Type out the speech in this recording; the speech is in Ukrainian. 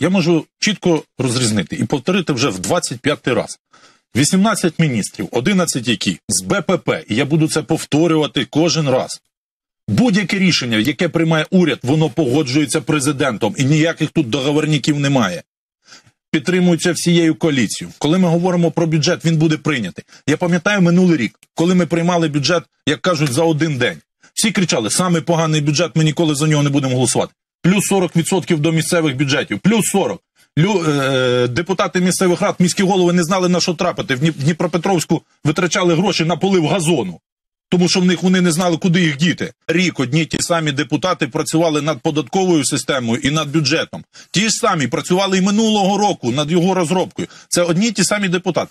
я можу чітко розрізнити і повторити вже в 25 раз. 18 міністрів, 11 які з БПП, і я буду це повторювати кожен раз. Будь-яке рішення, яке приймає уряд, воно погоджується президентом, і ніяких тут договорників немає. Підтримуються всією коаліцією. Коли ми говоримо про бюджет, він буде прийнятий. Я пам'ятаю минулий рік, коли ми приймали бюджет, як кажуть, за один день. Всі кричали: саме поганий бюджет, ми ніколи за нього не будемо голосувати плюс 40% до місцевих бюджетів, плюс 40. Лю, е, депутати місцевих рад, міські голови не знали на що трапити. В Дніпропетровську витрачали гроші на полив газону, тому що в них вони не знали, куди їх діти. Рік одні ті самі депутати працювали над податковою системою і над бюджетом. Ті ж самі працювали і минулого року над його розробкою. Це одні ті самі депутати.